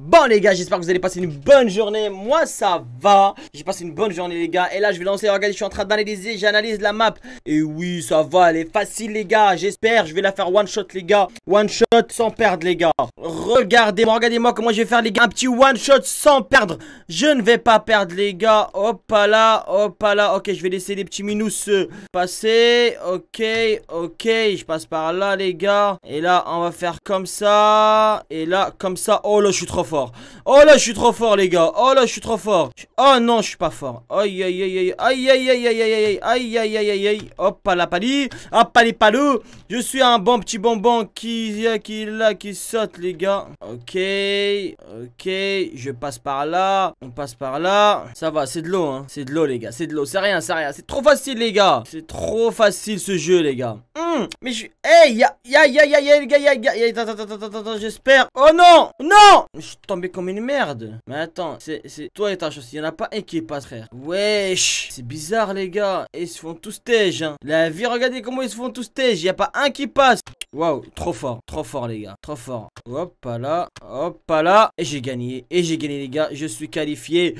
Bon les gars, j'espère que vous allez passer une bonne journée, moi ça va, j'ai passé une bonne journée les gars, et là je vais lancer, regardez je suis en train d'analyser, j'analyse la map, et oui ça va, elle est facile les gars, j'espère, je vais la faire one shot les gars, one shot sans perdre les gars, regardez-moi, regardez-moi comment je vais faire les gars, un petit one shot sans perdre, je ne vais pas perdre les gars, hop là, hop là, ok je vais laisser les petits minus passer, ok, ok, je passe par là les gars, et là on va faire comme ça, et là comme ça, oh là je suis trop fort. Oh là, je suis trop fort, les gars. Oh là, je suis trop fort. Oh non, je suis pas fort. Aïe, aïe, aïe, aïe, aïe, aïe, aïe, aïe, aïe, aïe, aïe, aïe, aïe. Hop, à la palie. Hop, à palou. Je suis un bon petit bonbon qui, qui, là, qui saute, les gars. Ok, ok. Je passe par là. On passe par là. Ça va, c'est de l'eau, hein. C'est de l'eau, les gars. C'est de l'eau. C'est rien, c'est rien. C'est trop facile, les gars. C'est trop facile, ce jeu, les gars. mais je... Hey, ya, ya, ya, ya, ya, ya, ya, j'espère. Oh non, non tombé comme une merde. Mais attends, c'est toi et ta chance. Il n'y en a pas un qui passe, frère. Wesh. C'est bizarre, les gars. Ils se font tous stage. Hein. La vie, regardez comment ils se font tous stage. Il n'y a pas un qui passe. Waouh, trop fort, trop fort les gars, trop fort. Hop là, hop là, et j'ai gagné, et j'ai gagné les gars, je suis qualifié.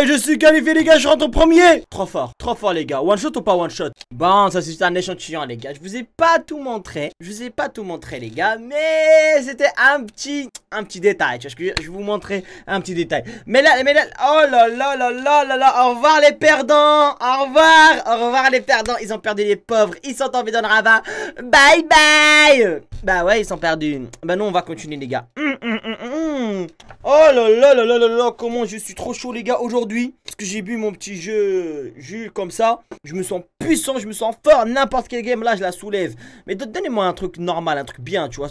Et je suis qualifié les gars, je rentre en premier Trop fort, trop fort les gars. One shot ou pas one shot Bon, ça c'est un échantillon les gars. Je vous ai pas tout montré. Je vous ai pas tout montré les gars. Mais c'était un petit, un petit détail. Tu vois, je, je vous montrer un petit détail. Mais là, mais là, oh là là là là là là. Au revoir les perdants. Au revoir. Au revoir les perdants. Ils ont perdu les pauvres. Ils sont vie dans le ravin. Bye bye. Bah ouais, ils sont perdus. Bah nous on va continuer les gars. Hum, hum, hum. Oh là là là là là là, comment je suis trop chaud les gars aujourd'hui Parce que j'ai bu mon petit jeu jus comme ça Je me sens puissant, je me sens fort, n'importe quelle game là je la soulève Mais donnez-moi un truc normal, un truc bien tu vois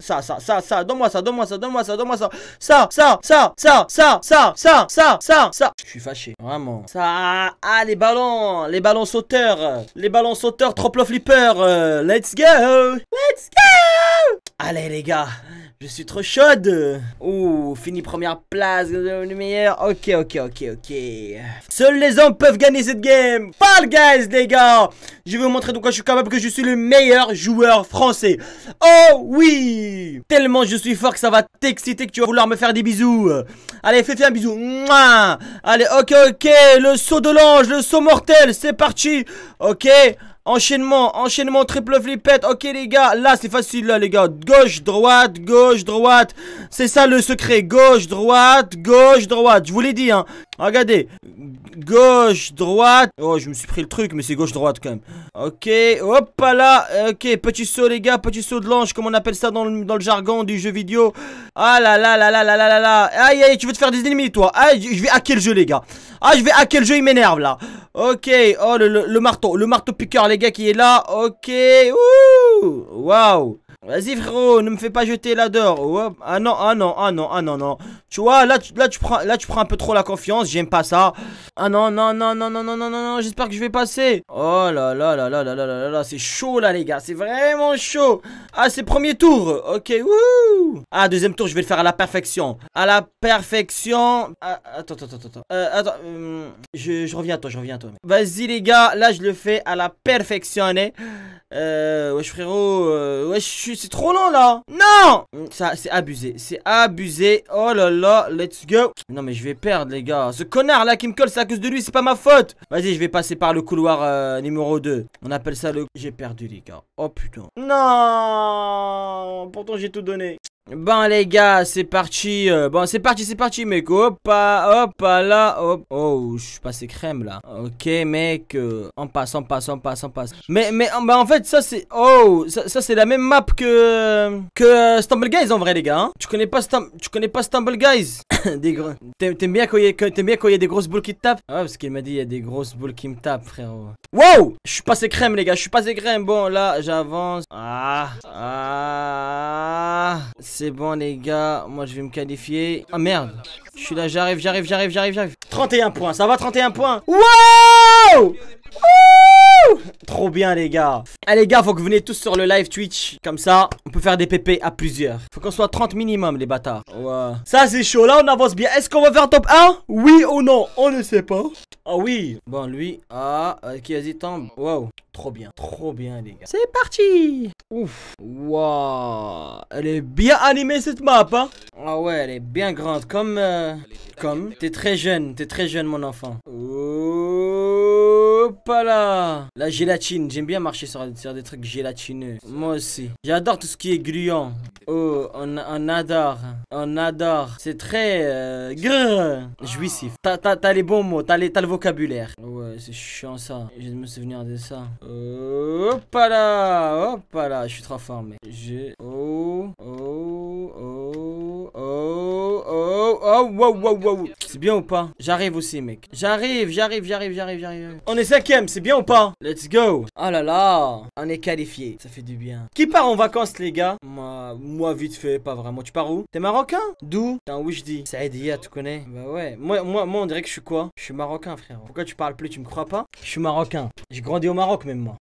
Ça, ça, ça, ça, donne-moi ça, donne-moi ça, donne-moi ça, donne-moi ça Ça, ça, ça, ça, ça, ça, ça, ça, ça, Je suis fâché, vraiment Ça, ah les ballons, les ballons sauteurs Les ballons sauteurs, trop flipper Let's go Let's go Allez les gars je suis trop chaude Ouh, fini première place, le meilleur. Ok, ok, ok, ok. Seuls les hommes peuvent gagner cette game. Fall Guys, les gars Je vais vous montrer de quoi je suis capable, que je suis le meilleur joueur français. Oh oui Tellement je suis fort que ça va t'exciter que tu vas vouloir me faire des bisous. Allez, fais, un bisou. Allez, ok, ok, le saut de l'ange, le saut mortel, c'est parti. Ok Enchaînement, enchaînement, triple flipette. Ok les gars, là c'est facile là les gars. Gauche, droite, gauche, droite. C'est ça le secret. Gauche, droite, gauche, droite. Je vous l'ai dit hein. Regardez. Gauche, droite. Oh, je me suis pris le truc, mais c'est gauche, droite quand même. Ok, hop là. Ok, petit saut les gars, petit saut de l'ange, comme on appelle ça dans le, jargon du jeu vidéo. Ah là là là là là là là là. Aïe aïe, tu veux te faire des ennemis toi. je vais hacker le jeu les gars. Ah, je vais hacker le jeu, il m'énerve là. Ok, oh le, le, marteau, le marteau piqueur les gars qui est là, ok, ouh, waouh Vas-y frérot, ne me fais pas jeter là dehors, ah non, ah non, ah non, ah non, non Tu vois, là là, tu prends, là tu prends un peu trop la confiance, j'aime pas ça ah non, non, non, non, non, non, non, non, non, j'espère que je vais passer. Oh là là là là là là là là, c'est chaud là les gars, c'est vraiment chaud. Ah, c'est premier tour. Ok, wouh. Ah, deuxième tour, je vais le faire à la perfection. À la perfection. Ah, attends, attends, attends, attends. Euh, attends, hum, je, je, reviens à toi, je reviens à toi. Vas-y les gars, là je le fais à la perfection. Eh. Euh, wesh frérot, euh, wesh, c'est trop long là. Non hum, Ça, c'est abusé, c'est abusé. Oh là là, let's go. Non mais je vais perdre les gars. Ce connard là qui me colle ça de lui, c'est pas ma faute Vas-y, je vais passer par le couloir euh, numéro 2. On appelle ça le... J'ai perdu, les gars. Oh, putain. Non Pourtant, j'ai tout donné. Bon les gars, c'est parti. Euh. Bon, c'est parti, c'est parti, mec. Hop, hop, là, hop. Oh, je suis passé crème là. Ok, mec. Euh, on passe, on passe, on passe, on passe. Mais, mais, en ben, fait, ça c'est. Oh, ça, c'est la même map que que Stumble Guys en vrai les gars. Hein. tu connais pas tu connais pas Stumble Guys des gros. T'aimes bien quand il y, y a des grosses boules qui te tapent Ah, parce qu'il m'a dit il y a des grosses boules qui me tapent, frérot. Wow Je suis passé crème, les gars, je suis passé crème. Bon, là, j'avance. Ah, ah. C'est bon, les gars, moi je vais me qualifier. Ah merde, je suis là, j'arrive, j'arrive, j'arrive, j'arrive, j'arrive. 31 points, ça va, 31 points. Wow bien les gars Allez eh, les gars faut que vous venez tous sur le live Twitch Comme ça on peut faire des PP à plusieurs Faut qu'on soit 30 minimum les bâtards Ça c'est chaud là on avance bien Est-ce qu'on va faire top 1 Oui ou non On ne sait pas Ah oh, oui Bon lui Ah euh, qui hésite tombe Wow Trop bien, trop bien les gars. C'est parti Ouf wow Elle est bien animée cette map hein Ah ouais elle est bien grande comme... Euh, comme... T'es très jeune, t'es très jeune mon enfant. Oh là La gélatine, j'aime bien marcher sur, des trucs gélatineux. Moi aussi. J'adore tout ce qui est gluant. Oh, on, adore. On adore. C'est très... Euh, grrr, jouissif. T'as les bons mots, t'as le vocabulaire. Ouais, c'est chiant ça. Je vais me souvenir de ça. là Hop là Je suis trop formé Je... Oh... Oh... Oh, wow, wow, wow. C'est bien ou pas J'arrive aussi, mec. J'arrive, j'arrive, j'arrive, j'arrive, j'arrive. On est cinquième, c'est bien ou pas Let's go. Oh là là, on est qualifié. Ça fait du bien. Qui part en vacances, les gars Moi, moi vite fait, pas vraiment. Tu pars où T'es marocain D'où T'es un wishdi. Saïdia, tu connais Bah ouais. Moi, moi, moi, on dirait que je suis quoi Je suis marocain, frère. Pourquoi tu parles plus Tu me crois pas Je suis marocain. J'ai grandi au Maroc, même moi.